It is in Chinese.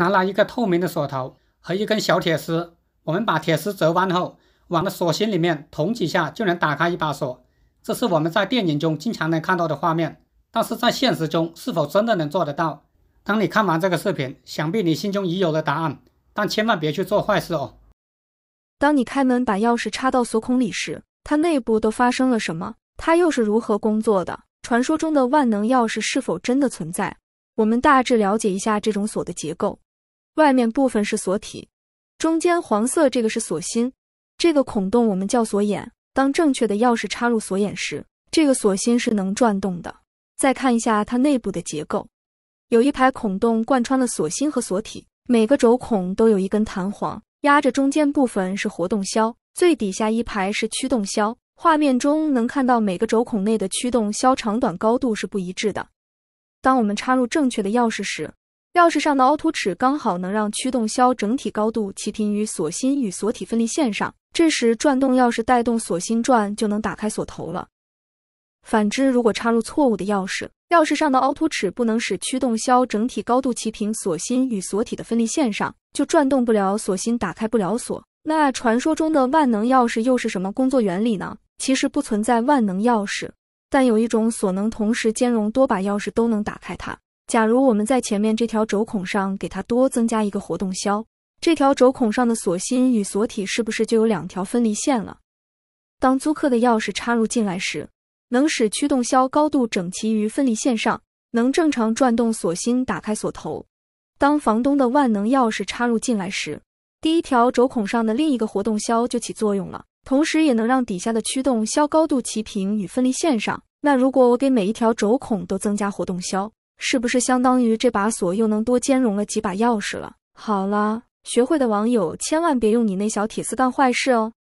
拿了一个透明的锁头和一根小铁丝，我们把铁丝折弯后，往的锁芯里面捅几下就能打开一把锁，这是我们在电影中经常能看到的画面。但是在现实中是否真的能做得到？当你看完这个视频，想必你心中已有了答案，但千万别去做坏事哦。当你开门把钥匙插到锁孔里时，它内部都发生了什么？它又是如何工作的？传说中的万能钥匙是否真的存在？我们大致了解一下这种锁的结构。外面部分是锁体，中间黄色这个是锁芯，这个孔洞我们叫锁眼。当正确的钥匙插入锁眼时，这个锁芯是能转动的。再看一下它内部的结构，有一排孔洞贯穿了锁芯和锁体，每个轴孔都有一根弹簧压着。中间部分是活动销，最底下一排是驱动销。画面中能看到每个轴孔内的驱动销长短高度是不一致的。当我们插入正确的钥匙时，钥匙上的凹凸齿刚好能让驱动销整体高度齐平于锁芯与锁体分离线上，这时转动钥匙带动锁芯转就能打开锁头了。反之，如果插入错误的钥匙，钥匙上的凹凸齿不能使驱动销整体高度齐平锁芯与锁体的分离线上，就转动不了锁芯，打开不了锁。那传说中的万能钥匙又是什么工作原理呢？其实不存在万能钥匙，但有一种锁能同时兼容多把钥匙都能打开它。假如我们在前面这条轴孔上给它多增加一个活动销，这条轴孔上的锁芯与锁体是不是就有两条分离线了？当租客的钥匙插入进来时，能使驱动销高度整齐于分离线上，能正常转动锁芯打开锁头。当房东的万能钥匙插入进来时，第一条轴孔上的另一个活动销就起作用了，同时也能让底下的驱动销高度齐平与分离线上。那如果我给每一条轴孔都增加活动销？是不是相当于这把锁又能多兼容了几把钥匙了？好了，学会的网友千万别用你那小铁丝干坏事哦。